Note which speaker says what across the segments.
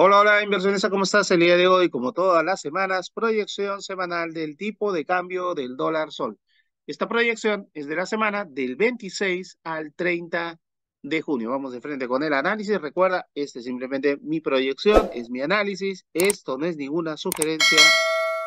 Speaker 1: Hola, hola, inversionista, ¿cómo estás? El día de hoy, como todas las semanas, proyección semanal del tipo de cambio del dólar sol. Esta proyección es de la semana del 26 al 30 de junio. Vamos de frente con el análisis. Recuerda, este es simplemente mi proyección, es mi análisis. Esto no es ninguna sugerencia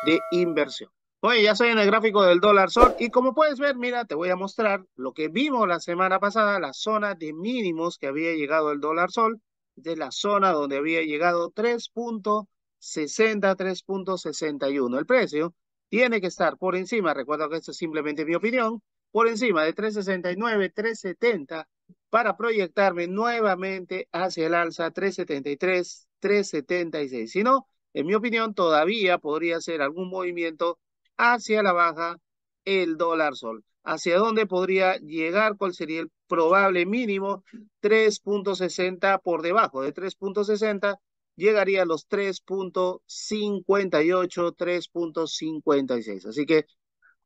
Speaker 1: de inversión. Oye, ya soy en el gráfico del dólar sol y como puedes ver, mira, te voy a mostrar lo que vimos la semana pasada, la zona de mínimos que había llegado el dólar sol de la zona donde había llegado 3.60, 3.61. El precio tiene que estar por encima, recuerdo que esto es simplemente mi opinión, por encima de 3.69, 3.70 para proyectarme nuevamente hacia el alza 3.73, 3.76. Si no, en mi opinión, todavía podría ser algún movimiento hacia la baja el dólar sol. ¿Hacia dónde podría llegar? ¿Cuál sería el probable mínimo? 3.60 por debajo de 3.60 llegaría a los 3.58, 3.56. Así que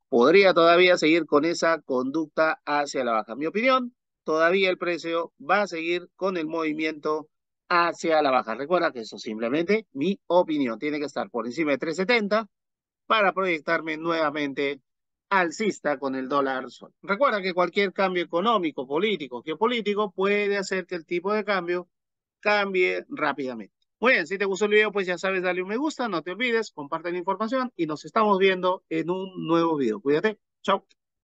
Speaker 1: podría todavía seguir con esa conducta hacia la baja. mi opinión, todavía el precio va a seguir con el movimiento hacia la baja. Recuerda que eso simplemente mi opinión tiene que estar por encima de 370 para proyectarme nuevamente alcista con el dólar sol. Recuerda que cualquier cambio económico, político, geopolítico puede hacer que el tipo de cambio cambie rápidamente. Muy bien, si te gustó el video, pues ya sabes, dale un me gusta, no te olvides, comparte la información y nos estamos viendo en un nuevo video. Cuídate, chao.